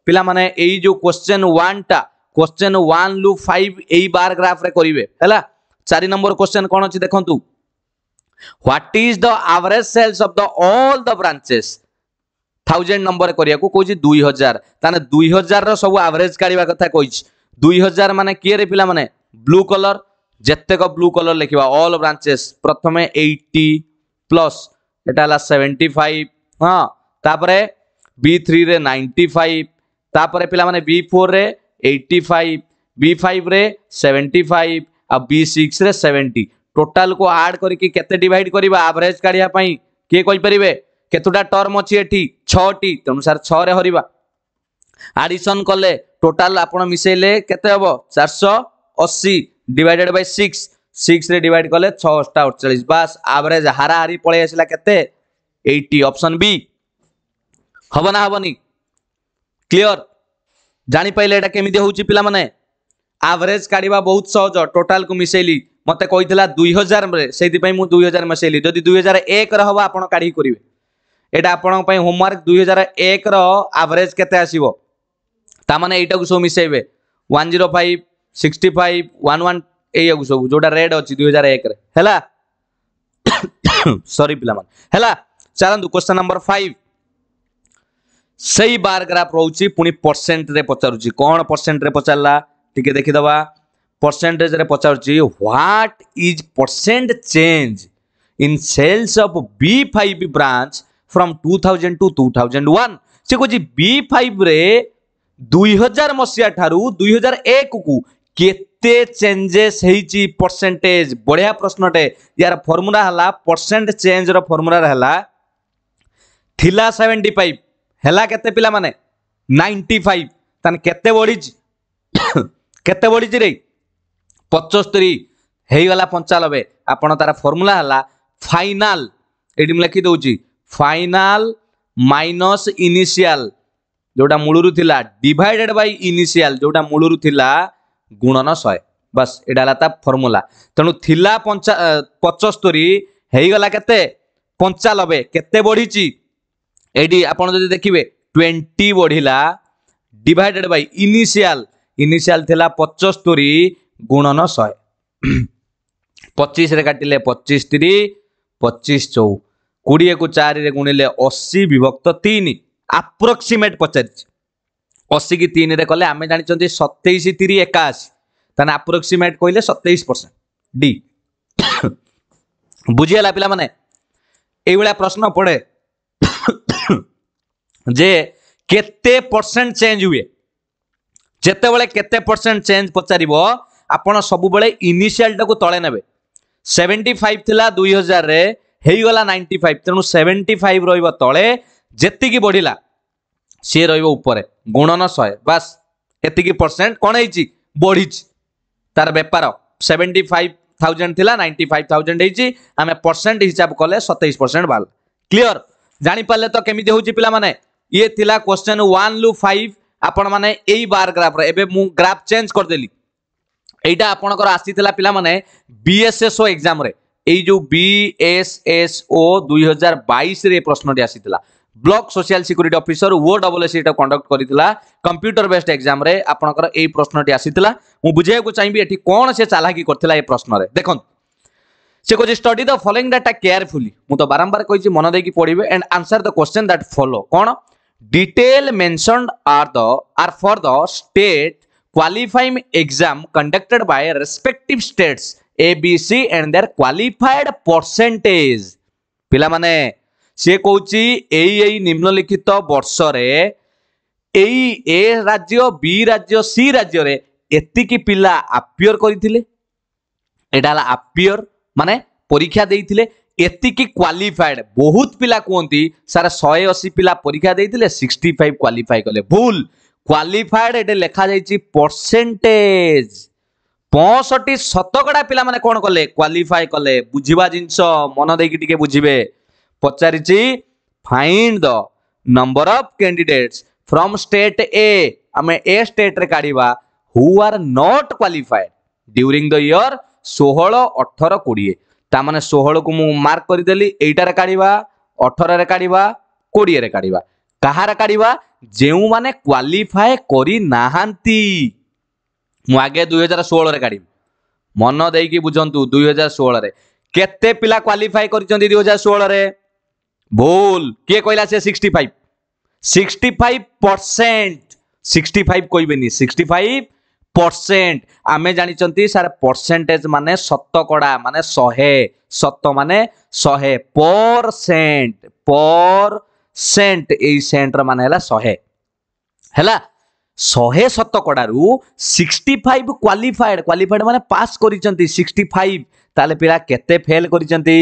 ପିଲାମାନେ ଏଇ ଯେଉଁ କ୍ୱେଶ୍ଚନ୍ ୱାନ୍ଟା କ୍ୱେଶ୍ଚନ୍ ୱାନ୍ରୁ ଫାଇଭ୍ ଏଇ ବାର ଗ୍ରାଫ୍ରେ କରିବେ ହେଲା চারি নম্বর কোশ্চেন কোণ অছি দেখন্তু what is the average sales of the all the branches thousand number করিয়া কৌছি দুই হাজার তাহলে দুই হাজার সবু আভারেজ কাড়া কথা কইছি দুই হাজার মানে কিয়ে পিলা মানে ব্লু কলর যেতেক ব্লু কলর লেখিবা অল ব্রাঞ্চেস প্রথমে এইটি প্লস এটা হল সেভেন্টি ফাইভ হ্যাঁ তাপরে বি থ্রিরে নাইন্টি ফাইভ তাপরে পিলা মানে বি ফোর্রে এইটি ফাইভ বি ফাইভরে seventy five B seventy total को आड करके डिड करवाभरेज काढ़ापी किए कहपर केतोटा टर्म अच्छे ये छटी तेणु आडिशन कले टोटाल आपड़ मिसेले के चार अशी divided by six six divide कले छा अड़चाश बास आवरेज हारा हारी पलि आसा केपसन बी हम ना हम क्लीयर जापारे के केमी पाने ଆଭରେଜ୍ କାଢ଼ିବା ବହୁତ ସହଜ ଟୋଟାଲକୁ ମିଶାଇଲି ମୋତେ କହିଥିଲା ଦୁଇ ହଜାରରେ ସେଇଥିପାଇଁ ମୁଁ ଦୁଇ ହଜାର ମିଶାଇଲି ଯଦି ଦୁଇ ହଜାର ଏକର ହେବ ଆପଣ କାଢ଼ିକି କରିବେ ଏଇଟା ଆପଣଙ୍କ ପାଇଁ ହୋମୱାର୍କ ଦୁଇ ହଜାର ଏକର ଆଭରେଜ୍ କେତେ ଆସିବ ତାମାନେ ଏଇଟାକୁ ସବୁ ମିଶାଇବେ one zero five sixty five one one ଏଇଆକୁ ସବୁ ଯେଉଁଟା ରେଡ୍ ଅଛି ଦୁଇ ହଜାର ଏକରେ ହେଲା ସରି ପିଲାମାନେ ହେଲା ଚାଲନ୍ତୁ କ୍ୱେଶ୍ଚନ୍ ନମ୍ବର ଫାଇଭ ସେଇ ବାରଗ୍ରାଫ ରହୁଛି ପୁଣି ପରସେଣ୍ଟରେ ପଚାରୁଛି କ'ଣ ପରସେଣ୍ଟରେ ପଚାରିଲା टे देखीद परसेंटेज पचार what is percent change in sales of B five branch from 2000 to 2001 से कहि बी फाइव रे 2000 हजार मसीहा ठारू दुई हजार एक चेंजेस होती परसेंटेज बढ़िया प्रश्नटे यार फर्मूला है परसेंट चेंज रमुला है सेवेन्टी फाइव है पिला माने 95 फाइव तेत बढ़ी କେତେ ବଢ଼ିଛି ରେ ପଞ୍ଚସ୍ତରୀ ହେଇଗଲା ପଞ୍ଚାନବେ ଆପଣ ତାର ଫର୍ମୁଲା ହେଲା ଫାଇନାଲ ଏଠି ମୁଁ ଲେଖିଦେଉଛି ଫାଇନାଲ ମାଇନସ୍ ଇନିସିଆଲ ଯେଉଁଟା ମୂଳରୁ ଥିଲା ଡିଭାଇଡେଡ୍ ବାଇ ଇନିସିଆଲ ଯେଉଁଟା ମୂଳରୁ ଥିଲା ଗୁଣନ ଶହେ ବାସ୍ ଏଇଟା ହେଲା ତା ଫର୍ମୁଲା ତେଣୁ ଥିଲା ପଞ୍ଚା ପଞ୍ଚସ୍ତରୀ ହେଇଗଲା କେତେ ପଞ୍ଚାନବେ କେତେ ବଢ଼ିଛି ଏଇଠି ଆପଣ ଯଦି ଦେଖିବେ ଟ୍ୱେଣ୍ଟି ବଢ଼ିଲା ଡିଭାଇଡେଡ୍ ବାଇ ଇନିସିଆଲ ଇନିସିଆଲ ଥିଲା ପଞ୍ଚସ୍ତରୀ ଗୁଣନ ଶହେ ପଚିଶରେ କାଟିଲେ ପଚିଶ ତିରି ପଚିଶ ଚଉ କୋଡ଼ିଏକୁ ଚାରିରେ ଗୁଣିଲେ ଅଶୀ ବିଭକ୍ତ ତିନି ଆପ୍ରୋକ୍ସିମେଟ୍ ପଚାରିଛି ଅଶୀକି ତିନିରେ କଲେ ଆମେ ଜାଣିଛନ୍ତି ସତେଇଶ ତିରି ଏକାଅଶୀ ତାହେଲେ ଆପ୍ରୋକ୍ସିମେଟ୍ କହିଲେ ସତେଇଶ ପରସେଣ୍ଟ ଡି ବୁଝିଗଲା ପିଲାମାନେ এইভাবে প্রশ্ন পড়ে যে কেতে পরসেন্ট চেঞ্জ হুয়ে ଯେତେବେଳେ କେତେ ପରସେଣ୍ଟ ଚେଞ୍ଜ ପଚାରିବ ଆପଣ ସବୁବେଳେ ଇନିସିଆଲଟାକୁ ତଳେ ନେବେ ସେଭେଣ୍ଟି ଫାଇଭ୍ ଥିଲା ଦୁଇ ହଜାରରେ ହେଇଗଲା ନାଇଣ୍ଟି ଫାଇଭ୍ ତେଣୁ ସେଭେଣ୍ଟି ଫାଇଭ୍ ରହିବ ତଳେ ଯେତିକି ବଢ଼ିଲା ସିଏ ରହିବ ଉପରେ ଗୁଣନ ଶହେ ବାସ୍ ଏତିକି ପରସେଣ୍ଟ କ'ଣ ହେଇଛି ବଢ଼ିଛି ତାର ବେପାର ସେଭେଣ୍ଟି ଫାଇଭ୍ থাউজেন্ড লা নাইন্টি ফাইভ থাউজেন্ড হয়েছি আমি পরসেন্ট হিসাব কলে সতেইশ পরসেন্ট ভাল ক্লিয়র জাঁপারে তো কমিটি হচ্ছে পিলা মানে ইয়ে লা কোশ্চেন ওয়ান লু ফাইভ ଆପଣମାନେ ଏଇ ବାର ଗ୍ରାଫ୍ର ଏବେ ମୁଁ ଗ୍ରାଫ୍ ଚେଞ୍ଜ କରିଦେଲି ଏଇଟା ଆପଣଙ୍କର ଆସିଥିଲା ପିଲାମାନେ ବିଏସ୍ଏସ୍ଓ ଏକ୍ଜାମ୍ରେ ଏଇ ଯେଉଁ ବିଏସ୍ଏସ୍ଓ ଦୁଇ ହଜାର ବାଇଶରେ ଏ ପ୍ରଶ୍ନଟି ଆସିଥିଲା block social security officer O double S ଏଇଟା କଣ୍ଡକ୍ଟ କରିଥିଲା କମ୍ପ୍ୟୁଟର ବେସ୍ଡ ଏକ୍ଜାମ୍ରେ ଆପଣଙ୍କର ଏଇ ପ୍ରଶ୍ନଟି ଆସିଥିଲା ମୁଁ ବୁଝେଇବାକୁ ଚାହିଁବି ଏଠି କ'ଣ ସେ ଚାଲାକି କରିଥିଲା ଏ ପ୍ରଶ୍ନରେ ଦେଖନ୍ତୁ সে কোচে study the following data carefully মু তো বারম্বার কইছি মন দেকি পড়িবে and answer the question that follow কোন detail mentioned are the are for the state qualifying exam conducted by respective states abc and their qualified percentage pila mane se kauchi ei ei nimnolikhito borshare ei a rajya b rajya c rajya re etiki pila appear korithile eta hala appear mane porikha deithile ଏତିକି qualified ବହୁତ ପିଲା କୁହନ୍ତି sir ଶହେ ଅଶୀ ପିଲା ପରୀକ୍ଷା ଦେଇଥିଲେ sixty five qualify କଲେ ଭୁଲ କ୍ୱାଲିଫାଏଡ୍ ଏଠି ଲେଖାଯାଇଛି ପରସେଣ୍ଟେଜ ପଞ୍ଚଷଠି ଶତକଡ଼ା ପିଲାମାନେ କ'ଣ କଲେ କ୍ୱାଲିଫାଏ କଲେ ବୁଝିବା ଜିନିଷ ମନ ଦେଇକି ଟିକେ ବୁଝିବେ ପଚାରିଛି find the number of candidates from state A ଆମେ ଏ ଷ୍ଟେଟ୍ରେ କାଢ଼ିବା who are not qualified during the year ଷୋହଳ ଅଠର କୋଡ଼ିଏ ତାମାନେ ଷୋହଳକୁ ମୁଁ ମାର୍କ କରିଦେଲି ଏଇଟାରେ କାଢ଼ିବା ଅଠରରେ କାଢ଼ିବା କୋଡ଼ିଏରେ କାଢ଼ିବା କାହାର କାଢ଼ିବା ଯେଉଁମାନେ କ୍ୱାଲିଫାଏ କରିନାହାନ୍ତି ମୁଁ ଆଗେ ଦୁଇ ହଜାର ଷୋହଳରେ କାଢ଼ିବି ମନ ଦେଇକି ବୁଝନ୍ତୁ ଦୁଇ ହଜାର ଷୋହଳରେ କେତେ ପିଲା କ୍ୱାଲିଫାଏ କରିଛନ୍ତି ଦୁଇ ହଜାର ଷୋହଳରେ ଭୁଲ କିଏ କହିଲା ସେ sixty five sixty five percent sixty five କହିବେନି ସିକ୍ସଟି ଫାଇଭ ପରସେଣ୍ଟ ଆମେ ଜାଣିଛନ୍ତି ସାର୍ ପରସେଣ୍ଟେଜ ମାନେ ଶତକଡ଼ା ମାନେ ଶହେ ଶତ ମାନେ ଶହେ ପରସେଣ୍ଟ ପରସେଣ୍ଟ ଏଇ ସେଣ୍ଟର ମାନେ ହେଲା ଶହେ ହେଲା ଶହେ ଶତକଡ଼ାରୁ ସିକ୍ସଟି ଫାଇଭ କ୍ୱାଲିଫାଏଡ୍ କ୍ୱାଲିଫାଏଡ୍ ମାନେ ପାସ୍ କରିଛନ୍ତି ସିକ୍ସଟି ଫାଇଭ ତାହେଲେ ପିଲା କେତେ ଫେଲ୍ କରିଛନ୍ତି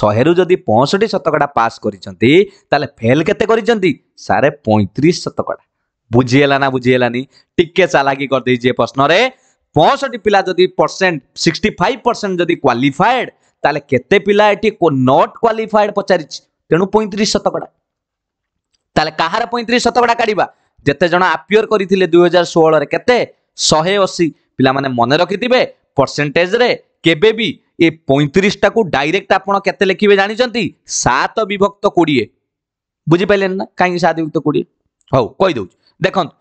ଶହେରୁ ଯଦି ପଞ୍ଚଷଠି ଶତକଡ଼ା ପାସ୍ କରିଛନ୍ତି ତାହେଲେ ଫେଲ୍ କେତେ କରିଛନ୍ତି ସାରେ ପଇଁତିରିଶ ଶତକଡ଼ା ବୁଝିହେଲା ନା ବୁଝିହେଲାନି ଟିକେ ଚାଲାକି କରିଦେଇଛି ଏ ପ୍ରଶ୍ନରେ ପଞ୍ଚଷଠି ପିଲା ଯଦି ପରସେଣ୍ଟ ସିକ୍ସଟି ଫାଇଭ ପରସେଣ୍ଟ ଯଦି କ୍ୱାଲିଫାଏଡ୍ ତାହେଲେ କେତେ ପିଲା ଏଠି ନଟ୍ କ୍ୱାଲିଫାଏଡ୍ ପଚାରିଛି ତେଣୁ ପଇଁତିରିଶ ଶତକଡ଼ା ତାହେଲେ କାହାର ପଇଁତିରିଶ ଶତକଡ଼ା କାଢ଼ିବା ଯେତେ ଜଣ ଆପିଓର କରିଥିଲେ ଦୁଇ ହଜାର ଷୋହଳରେ କେତେ ଶହେ ଅଶୀ ପିଲାମାନେ ମନେ ରଖିଥିବେ ପରସେଣ୍ଟେଜରେ କେବେ ବି ଏ ପଇଁତିରିଶଟାକୁ ଡାଇରେକ୍ଟ ଆପଣ କେତେ ଲେଖିବେ ଜାଣିଛନ୍ତି ସାତ ବିଭକ୍ତ କୋଡ଼ିଏ ବୁଝିପାରିଲେନି ନା କାହିଁକି ସାତ ବିଭକ୍ତ କୋଡ଼ିଏ ହଉ କହିଦେଉଛି ଦେଖନ୍ତୁ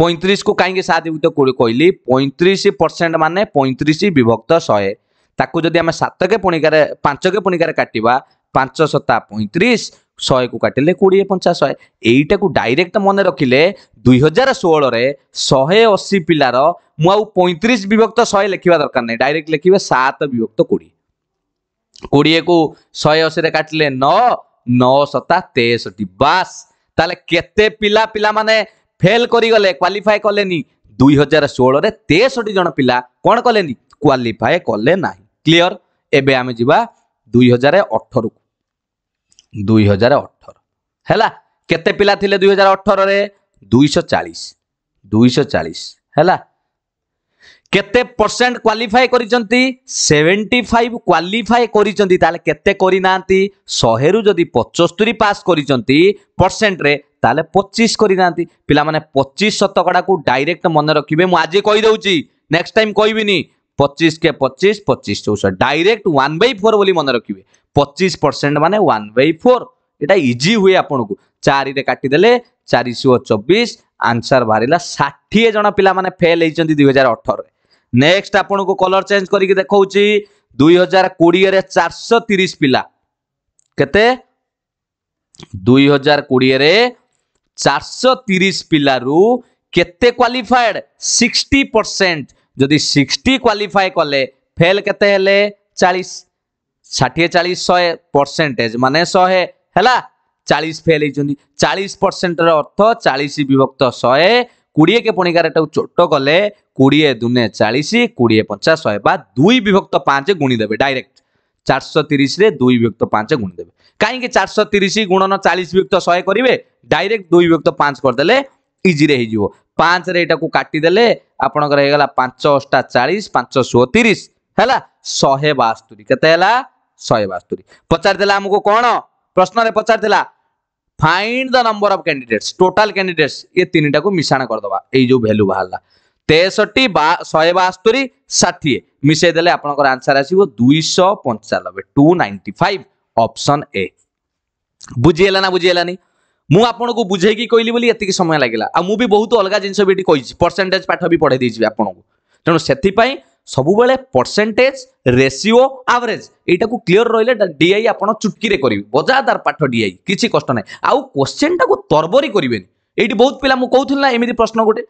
ପଇଁତିରିଶକୁ କାହିଁକି ସାତ ବିଭକ୍ତ କହିଲି ପଇଁତିରିଶ ପରସେଣ୍ଟ ମାନେ ପଇଁତିରିଶ ବିଭକ୍ତ ଶହେ ତାକୁ ଯଦି ଆମେ ସାତକେ ପୁଣିକାରେ ପାଞ୍ଚକେ ପୁଣିକାରେ କାଟିବା ପାଞ୍ଚ ଶତା ପଇଁତିରିଶ ଶହେକୁ କାଟିଲେ କୋଡ଼ିଏ ପଞ୍ଚା ଶହେ ଏଇଟାକୁ ଡାଇରେକ୍ଟ ମନେ ରଖିଲେ ଦୁଇ ହଜାର ଷୋହଳରେ ଶହେ ଅଶୀ ପିଲାର ମୁଁ ଆଉ ପଇଁତିରିଶ ବିଭକ୍ତ ଶହେ ଲେଖିବା ଦରକାର ନାହିଁ ଡାଇରେକ୍ଟ ଲେଖିବେ ସାତ ବିଭକ୍ତ କୋଡ଼ିଏ କୋଡ଼ିଏକୁ ଶହେ ଅଶୀରେ କାଟିଲେ ନଅ ନଅ ଶତା ତେଷଠି ବାସ୍ ତାହେଲେ କେତେ ପିଲା ପିଲାମାନେ ফেল করিগলে କ୍ୱାଲିଫାଏ କଲେନି ଦୁଇ ହଜାର ଷୋହଳରେ ତେଷଠି ଜଣ ପିଲା କ'ଣ କଲେନି କ୍ୱାଲିଫାଏ କଲେ ନାହିଁ କ୍ଲିଅର ଏବେ ଆମେ ଯିବା ଦୁଇ ହଜାର ଅଠରକୁ ଦୁଇ ହଜାର ଅଠର ହେଲା କେତେ ପିଲା ଥିଲେ ଦୁଇ ହଜାର ଅଠରରେ ଦୁଇଶହ ଚାଳିଶ ଦୁଇଶହ ଚାଳିଶ ହେଲା কেতে পরসেন্ট কোয়ালিফাই করেছেন সেভেন্টি ফাইভ কোয়ালিফাই করেছেন তাহলে কেতে করে না শহে রু যদি পঁচস্তরি পাস করেছেন পরসেন্টরে তাহলে পঁচিশ করে না পিলা মানে পঁচিশ শতকড়া ডাইরেক্ট মনে রাখবে মু আজ কইদেছি নেক্সট টাইম কইবিনি পঁচিশ কে পঁচিশ পঁচিশ চৌষট ডাইরেক্ট ওয়ান বাই ফোর বলে মনে রাখবে পঁচিশ পরসেন্ট মানে ওয়ান বাই ফোর এটা ইজি হুয়ে আপনার চারিরে কাটিদেলে চারিশহ চবিশ আনসার বাহারা ষাঠিয়ে জন পিলা মানে ফেল হয়েছেন দুই হাজার অঠরের নেক্সট আপনার কলর চেঞ্জ করি দেখছি দুই হাজার কোড়িয়ে চারশো তিরিশ পিলা কেতে দুই হাজার কোড়িয়ে চারশো তিরিশ পিলু কেতে কোয়ালিফায়েড সিক্সটি পরসেন্ট যদি সিক্সটি কোয়ালিফাই কলে ফেল কেতে হলে চাশ ষাঠিয়ে চাশ শহে পরসেন্টেজ মানে শহে হল চাশ ফেল হয়েছেন চাশ পরসেন্টর অর্থ চাশ বিভক্ত শহে কোড়িয়ে কে পুণি এগারোটা ছোট কলে কোড়িয়ে দুনে চাশ কোড়িয়ে পঞ্চাশ শহে বা দুই বিভক্ত পাঁচ গুণি দেবে ডাইরেক্ট চারশো তিরিশে দুই বিভক্ত পাঁচ গুণি দেবে কাইকি চারশো তিরিশ গুণন চাশ বিভক্ত শহে করবে ডাইরেক্ট দুই বিভক্ত পাঁচ করেদেলে ইজিরে হয়ে যাব পাঁচরে এটা কাটিদেলে আপনার হয়ে গেল পাঁচ অষ্টা চাশ পাঁচশো তিরিশ ହେଲା ଶହେ ବାସ୍ତରୀ କେତେ ହେଲା ଶହେ ବାସ୍ତରୀ ପଚାରିଥିଲା ଆମକୁ କ'ଣ ପ୍ରଶ୍ନରେ ପଚାରିଥିଲା find the number of candidates total candidates ये तीन टाक मिशाण करदे ये जो भैल्यू बाहर तेसठी शहे बास्तरी षाठी मिसईदे आपंकर आंसर आसो दुईश पंचानबे two ninety five option A বুঝিগেলা না বুঝিগেলানি ମୁଁ ଆପଣଙ୍କୁ ବୁଝେଇକି କହିଲି ବୋଲି ଏତିକି ସମୟ ଲାଗିଲା ଆଉ ମୁଁ ବି ବହୁତ ଅଲଗା ଜିନିଷ ବି ଏଠି କହିଛି ପରସେଣ୍ଟେଜ୍ ପାଠ ବି ପଢ଼େଇ ଦେଇଛି ଆପଣଙ୍କୁ ତେଣୁ ସେଥିପାଇଁ ସବୁବେଳେ ପରସେଣ୍ଟେଜ ରେସିଓ ଆଭରେଜ ଏଇଟାକୁ କ୍ଲିଅର ରହିଲେ ଡିଆଇ ଆପଣ ଚୁଟକିରେ କରିବେ ବଜାଦାର ପାଠ ଡିଆଇ କିଛି କଷ୍ଟ ନାହିଁ ଆଉ କୋଶ୍ଚେନଟାକୁ ତରବରି କରିବେନି ଏଇଠି ବହୁତ ପିଲା ମୁଁ କହୁଥିଲି ନା ଏମିତି ପ୍ରଶ୍ନ ଗୋଟେ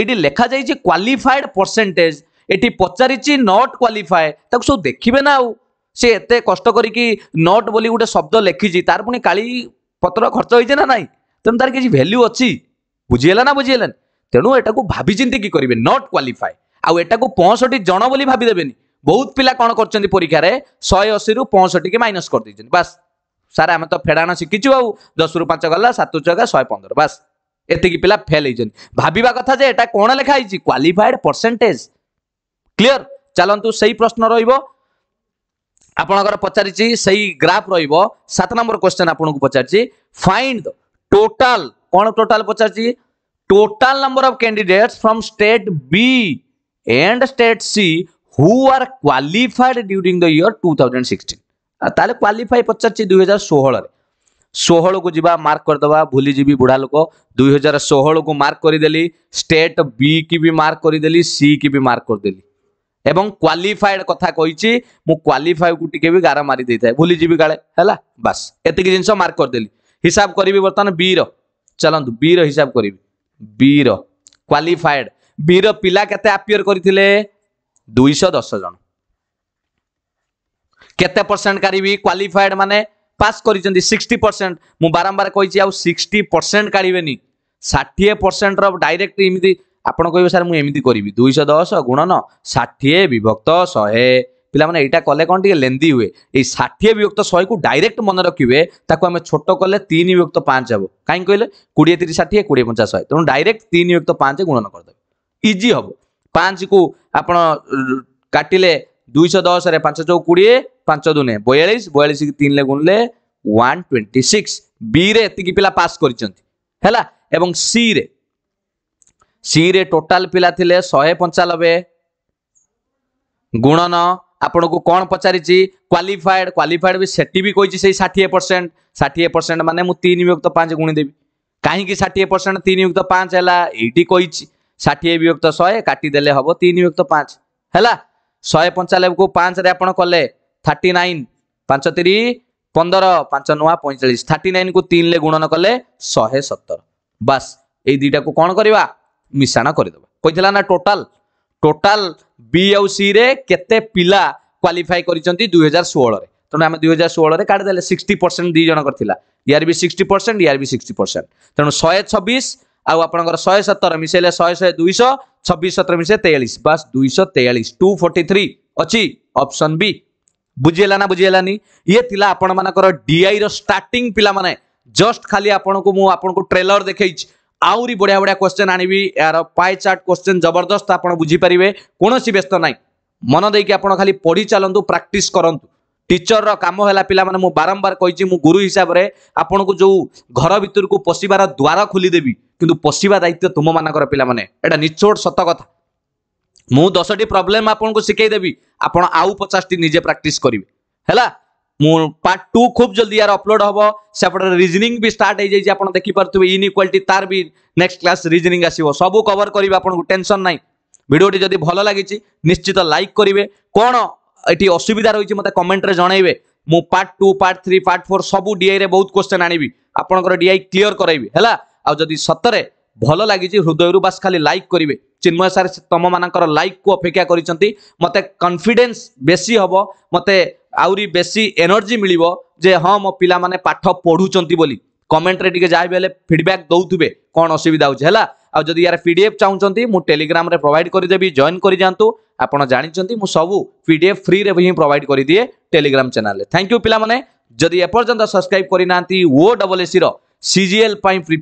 ଏଇଠି ଲେଖାଯାଇଛି କ୍ୱାଲିଫାଏଡ୍ ପରସେଣ୍ଟେଜ ଏଠି ପଚାରିଛି ନଟ୍ କ୍ୱାଲିଫାଏ ତାକୁ ସବୁ ଦେଖିବେ ନା ଆଉ ସେ ଏତେ କଷ୍ଟ କରିକି ନଟ୍ ବୋଲି ଗୋଟେ ଶବ୍ଦ ଲେଖିଛି ତାର ପୁଣି କାଳି ପତ୍ର ଖର୍ଚ୍ଚ ହେଇଛି ନା ନାହିଁ ତେଣୁ ତାର କିଛି ଭ୍ୟାଲ୍ୟୁ ଅଛି ବୁଝିହେଲା ନା ବୁଝିହେଲାନି ତେଣୁ ଏଟାକୁ ଭାବିଚିନ୍ତିକି କରିବେ ନଟ୍ କ୍ୱାଲିଫାଏ ଆଉ ଏଟାକୁ ପଞ୍ଚଷଠି ଜଣ ବୋଲି ଭାବିଦେବେନି ବହୁତ ପିଲା କ'ଣ କରିଛନ୍ତି ପରୀକ୍ଷାରେ ଶହେ ଅଶୀରୁ ପଞ୍ଚଷଠିକି ମାଇନସ୍ କରିଦେଇଛନ୍ତି ବାସ୍ ସାର୍ ଆମେ ତ ଫେଡ଼ାଣ ଶିଖିଛୁ ଆଉ ଦଶରୁ ପାଞ୍ଚ ଗଲା ସାତରୁ ଚକା ଶହେ ପନ୍ଦର ବାସ୍ ଏତିକି ପିଲା ଫେଲ୍ ହେଇଛନ୍ତି ଭାବିବା କଥା ଯେ ଏଟା କ'ଣ ଲେଖା ହେଇଛି କ୍ୱାଲିଫାଏଡ୍ ପରସେଣ୍ଟେଜ୍ କ୍ଲିଅର ଚାଲନ୍ତୁ ସେଇ ପ୍ରଶ୍ନ ରହିବ ଆପଣଙ୍କର ପଚାରିଛି ସେଇ ଗ୍ରାଫ୍ ରହିବ ସାତ ନମ୍ବର କ୍ୱେଶ୍ଚନ୍ ଆପଣଙ୍କୁ ପଚାରିଛି ଫାଇଣ୍ଡ ଦ ଟୋଟାଲ କ'ଣ ଟୋଟାଲ ପଚାରିଛି total number of candidates from state B and state C who are qualified during the year 2016 তাহলে qualify পচারছি 2016 রে 16 কো যিবা মার্ক কর দবা ভুলি যিবি বুড়া লোক 2016 কো মার্ক করি দেলি স্টেট বি কি বি মার্ক করি দেলি সি কি বি মার্ক কর দেলি এবং কোয়ালিফাইড কথা কইছি মু কোয়ালিফাই কু টিকে বি গারা মারি দেই থাকে ভুলি যিবি গালে হেলা বাস এতিকি জিনিস মার্ক কর দেলি হিসাব করিবি বর্তমান বি র চলন্তু বি র হিসাব করিবি বি র কোয়ালিফাইড বীর পিলা কেতে আপিয়ার করে দুইশ দশ জন কেতে পরসেন্ট কাড়ি কোয়ালিফাইড মানে পাস করেছেন সিক্সটি পরসেন্ট মু বারম্বার কইছি আউ সিক্সটি পরসেন্ট নি ষাঠিয়ে পরসেন্টর ডাইরেক্ট এমনি আপনার কে স্যার মু এমনি করবি দুইশ দশ গুণন ষাঠিয়ে বিভক্ত শহে ପିଲାମାନେ ଏଇଟା କଲେ କ'ଣ ଟିକେ ଲେନ୍ଦି ହୁଏ ଏଇ ଷାଠିଏ ବିଭକ୍ତ ଶହେକୁ ଡାଇରେକ୍ଟ ମନେ ରଖିବେ ତାକୁ ଆମେ ଛୋଟ କଲେ ତିନି ବିଭକ୍ତ ପାଞ୍ଚ ହେବ କାହିଁକି କହିଲେ କୋଡ଼ିଏ ତିରିଶ ষাঠিয়ে କୋଡ଼ିଏ পঞ্চাশ শহে ତେଣୁ ଡାଇରେକ୍ଟ ତିନି বিভক্ত ପାଞ୍ଚ গুণন କରିଦେବେ ଇଜି ହେବ ପାଞ୍ଚକୁ ଆପଣ କାଟିଲେ ଦୁଇଶହ ଦଶରେ ପାଞ୍ଚ ଚଉ କୋଡ଼ିଏ ପାଞ୍ଚ ଦୁନେ ବୟାଳିଶ ବୟାଳିଶକୁ ତିନିରେ ଗୁଣିଲେ ୱାନ୍ ଟ୍ୱେଣ୍ଟି ସିକ୍ସ ବିରେ ଏତିକି ପିଲା ପାସ୍ କରିଛନ୍ତି ହେଲା ଏବଂ ସିରେ ସିରେ ଟୋଟାଲ ପିଲା ଥିଲେ ଶହେ ପଞ୍ଚାନବେ ଗୁଣନ ଆପଣଙ୍କୁ କ'ଣ ପଚାରିଛି କ୍ୱାଲିଫାଏଡ୍ କ୍ୱାଲିଫାଏଡ୍ ବି ସେଠି ବି କହିଛି ସେଇ ଷାଠିଏ ପରସେଣ୍ଟ ଷାଠିଏ ପରସେଣ୍ଟ ମାନେ ମୁଁ ତିନି ବିଭକ୍ତ ପାଞ୍ଚ ଗୁଣିଦେବି କାହିଁକି ଷାଠିଏ ପରସେଣ୍ଟ ତିନି ବିଭକ୍ତ ପାଞ୍ଚ ହେଲା ଏଇଠି କହିଛି ষাঠিয়ে ବିଭକ୍ତ ଶହେ କାଟିଦେଲେ ହେବ ତିନି ବିଭକ୍ତ ପାଞ୍ଚ ହେଲା ଶହେ ପଞ୍ଚାନବେକୁ ପାଞ୍ଚରେ ଆପଣ କଲେ ଥାର୍ଟି ନାଇନ୍ ପାଞ୍ଚ ତିରି ପନ୍ଦର ପାଞ୍ଚ ନୂଆ ପଇଁଚାଳିଶ ଥାର୍ଟି ନାଇନ୍କୁ ତିନିରେ ଗୁଣନ କଲେ ଶହେ ସତର ବାସ୍ ଏଇ ଦୁଇଟାକୁ କ'ଣ କରିବା ମିଶାଣ କରିଦେବା କହିଥିଲା ନା ଟୋଟାଲ ଟୋଟାଲ ବି ଆଉ ସିରେ କେତେ ପିଲା କ୍ୱାଲିଫାଇ କରିଛନ୍ତି ଦୁଇ ହଜାର ଷୋହଳରେ ତେଣୁ ଆମେ ଦୁଇ ହଜାର ଷୋହଳରେ କାଢ଼ିଦେଲେ ସିକ୍ସଟି ପରସେଣ୍ଟ ଦୁଇ ଜଣଙ୍କର ଥିଲା year B sixty percent year B sixty percent ତେଣୁ ଶହେ ଛବିଶ आपर आपणकर शहे सतर मिसेले शहे शहे दुईश छब्बीस सतर मिसे तेयालीस बास दुई तेयालीस टू फोर्टी थ्री अच्छी ऑप्शन बी बुझीगला ना बुझीगलानी ये थिला आपण मानकर डीआई रो स्टार्टिंग पिला माने जस्ट खाली आपण को मु ट्रेलर देखेछि आउरी बढ़िया बढ़िया क्वेश्चन आनिबी यार पाई चार्ट क्वेश्चन जबरदस्त आप बुझी कौन कोनोसी व्यस्त नाही मन देके आपण खाली पढी चालंतु प्रैक्टिस करंतु টিচরর কাম হল পিলামানে মু বারম্বার কইছি মু গুরু হিসাবরে আপনার যে ঘর ভিতরক পশিবার দ্বার খোলিদেবি কিন্তু পশিবা দায়িত্ব তুমমানকর পিলামানে এটা নিচোট সত কথা মু দশটি প্রোবলেম আপনার শিখাইদেবি আপনার আউ পচাশটি নিজে প্রাকটিস করবে হ্যাঁ মু পার্ট টু খুব জলদি ইয়ার অপলোড হব সেপটে রিজনিং বি স্টার্ট হয়ে যাই আপনার দেখিপারে ইনইক্বালিটি তার বি নেক্সট ক্লাস রিজনিং আসব সবু কভর করবে আপনার টেনশন নাই ভিডিওটি যদি ভালো লাগিছি নিশ্চিত লাইক করবে কোণ এটি অসুবিধা রয়েছে মতো কমেন্টরে জনাইবে মু part two part three part four সবু ডিআইরে বহুত কোশ্চেন আনিবি আপনার ডিআই ক্লিয়র করাইবি হল আদি সতরে ভাল লাগিছে হৃদয়রু বাস খালি লাইক করবে চিন্ময় স্যার তুম মানকর লাইক কু অপেক্ষা করছেন মতো কনফিডেন্স বেশি হব মতো আহরি বেশি এনর্জি মিলব যে হ্যাঁ মো পিলা মানে পাঠ পড়ুচ্ছেন বলে কমেন্টরে টিকে যাই হলে ফিডব্যাক দৌথে কোণ অসুবিধা হচ্ছে হ্যাঁ ᱟᱨ જોᱫᱤ ᱭᱟᱨ ᱯᱤᱰᱤᱭᱮᱯ ᱪᱟᱩᱱᱛᱤ ᱢᱩ ᱴᱮᱞᱤᱜᱨᱟᱢ ᱨᱮ ᱯᱨᱚᱵᱟᱭᱤᱰ ᱠᱟᱹᱨᱤ ᱫᱮᱵᱤ ᱡᱚᱭᱱ ᱠᱚᱨᱤ ᱡᱟᱱᱛᱩ ᱟᱯᱱᱟ ᱡᱟᱰᱤ ᱪᱟᱱᱛᱤ ᱢᱩ ᱥᱚᱵᱩ ᱯᱤᱰᱤᱭᱮᱯ ᱯᱷᱨᱤ ᱨᱮ ᱵᱤᱦᱤ ᱯᱨᱚᱵᱟᱭᱤᱰ ᱠᱟᱹᱨᱤ ᱫᱤᱭᱮ ᱴᱮᱞᱤᱜᱨᱟᱢ ᱪᱮᱱᱮᱞ ᱮ ᱛᱷᱮᱝᱠᱭᱩ ᱯᱤᱞᱟ ᱢᱟᱱᱮ ᱡᱚᱫᱤ ᱮᱯᱚᱨᱡᱚᱱᱛᱟ ᱥᱟᱵᱥᱠᱨᱟᱭᱤᱵ ᱠᱚᱨᱤ ᱱᱟᱱᱛᱤ ᱚᱳ ᱰᱚᱵᱚᱞ ᱮᱥᱤ ᱨᱚ ᱥᱤᱡᱮᱞ ᱯᱟᱭ ᱯᱨᱤ